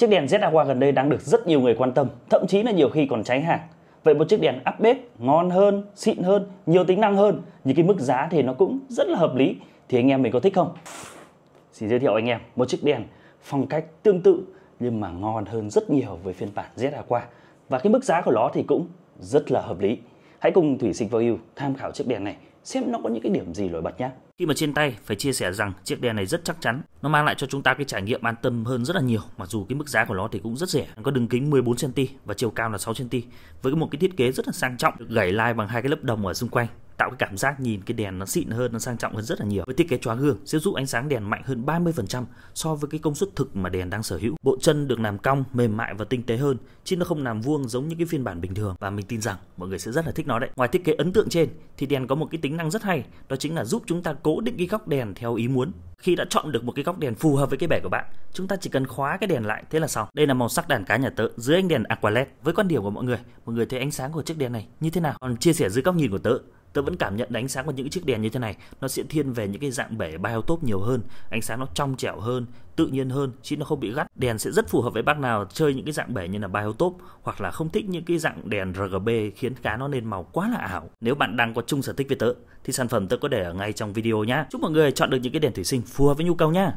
Chiếc đèn Z-Aqua gần đây đang được rất nhiều người quan tâm, thậm chí là nhiều khi còn cháy hàng. Vậy một chiếc đèn update ngon hơn, xịn hơn, nhiều tính năng hơn, những cái mức giá thì nó cũng rất là hợp lý thì anh em mình có thích không? Xin giới thiệu anh em một chiếc đèn phong cách tương tự nhưng mà ngon hơn rất nhiều với phiên bản Z Aqua và cái mức giá của nó thì cũng rất là hợp lý. Hãy cùng Thủy Sinh Value tham khảo chiếc đèn này xem nó có những cái điểm gì nổi bật nhé. Khi mà trên tay phải chia sẻ rằng chiếc đèn này rất chắc chắn, nó mang lại cho chúng ta cái trải nghiệm an tâm hơn rất là nhiều, mặc dù cái mức giá của nó thì cũng rất rẻ, có đường kính 14 cm và chiều cao là 6 cm với một cái thiết kế rất là sang trọng, được gảy lai bằng hai cái lớp đồng ở xung quanh tạo cái cảm giác nhìn cái đèn nó xịn hơn, nó sang trọng hơn rất là nhiều. Với thiết kế chóa gương sẽ giúp ánh sáng đèn mạnh hơn 30% so với cái công suất thực mà đèn đang sở hữu. Bộ chân được làm cong, mềm mại và tinh tế hơn, chứ nó không làm vuông giống như cái phiên bản bình thường và mình tin rằng mọi người sẽ rất là thích nó đấy. Ngoài thiết kế ấn tượng trên thì đèn có một cái tính năng rất hay, đó chính là giúp chúng ta cố định cái góc đèn theo ý muốn khi đã chọn được một cái góc đèn phù hợp với cái bể của bạn chúng ta chỉ cần khóa cái đèn lại thế là xong đây là màu sắc đàn cá nhà tớ dưới ánh đèn aqualet với quan điểm của mọi người mọi người thấy ánh sáng của chiếc đèn này như thế nào còn chia sẻ dưới góc nhìn của tớ Tôi vẫn cảm nhận ánh sáng của những chiếc đèn như thế này nó sẽ thiên về những cái dạng bể biotop nhiều hơn, ánh sáng nó trong trẻo hơn, tự nhiên hơn chứ nó không bị gắt. Đèn sẽ rất phù hợp với bác nào chơi những cái dạng bể như là biotop hoặc là không thích những cái dạng đèn RGB khiến cá nó lên màu quá là ảo. Nếu bạn đang có chung sở thích với tớ thì sản phẩm tớ có để ở ngay trong video nhá. Chúc mọi người chọn được những cái đèn thủy sinh phù hợp với nhu cầu nhá.